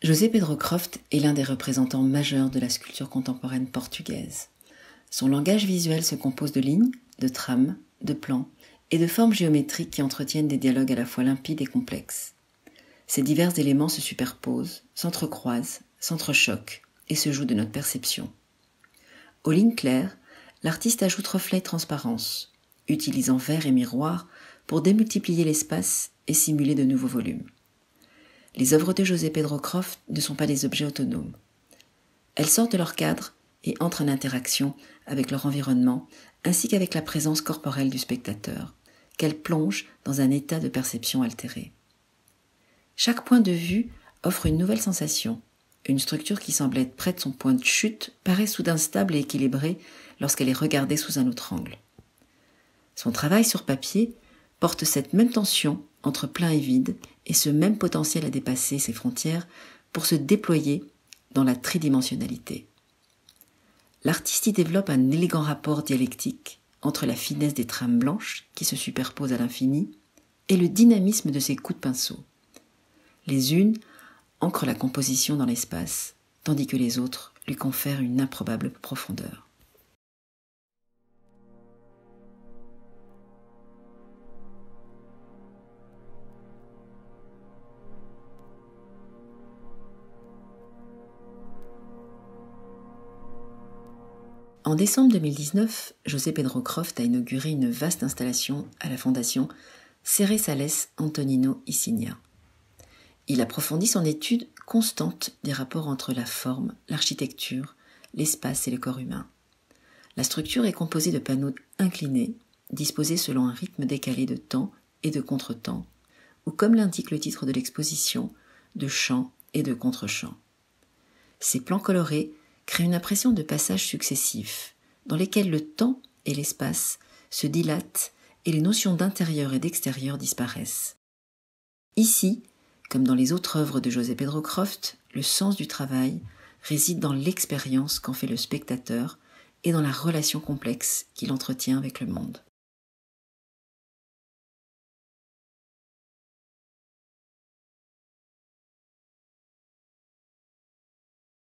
José Pedro Croft est l'un des représentants majeurs de la sculpture contemporaine portugaise. Son langage visuel se compose de lignes, de trames, de plans et de formes géométriques qui entretiennent des dialogues à la fois limpides et complexes. Ces divers éléments se superposent, s'entrecroisent, s'entrechoquent et se jouent de notre perception. Aux lignes claires, l'artiste ajoute reflets et transparence, utilisant verre et miroir pour démultiplier l'espace et simuler de nouveaux volumes les œuvres de José Pedro Croft ne sont pas des objets autonomes. Elles sortent de leur cadre et entrent en interaction avec leur environnement ainsi qu'avec la présence corporelle du spectateur, qu'elles plongent dans un état de perception altérée. Chaque point de vue offre une nouvelle sensation. Une structure qui semble être près de son point de chute paraît soudain stable et équilibrée lorsqu'elle est regardée sous un autre angle. Son travail sur papier porte cette même tension entre plein et vide et ce même potentiel à dépasser ses frontières pour se déployer dans la tridimensionnalité. L'artiste y développe un élégant rapport dialectique entre la finesse des trames blanches qui se superposent à l'infini et le dynamisme de ses coups de pinceau. Les unes ancrent la composition dans l'espace, tandis que les autres lui confèrent une improbable profondeur. En décembre 2019, José Pedro Croft a inauguré une vaste installation à la fondation serré Antonino Isigna. Il approfondit son étude constante des rapports entre la forme, l'architecture, l'espace et le corps humain. La structure est composée de panneaux inclinés, disposés selon un rythme décalé de temps et de contretemps, ou comme l'indique le titre de l'exposition, de chant et de contre-champ. Ces plans colorés crée une impression de passages successifs, dans lesquels le temps et l'espace se dilatent et les notions d'intérieur et d'extérieur disparaissent. Ici, comme dans les autres œuvres de José Pedro Croft, le sens du travail réside dans l'expérience qu'en fait le spectateur et dans la relation complexe qu'il entretient avec le monde.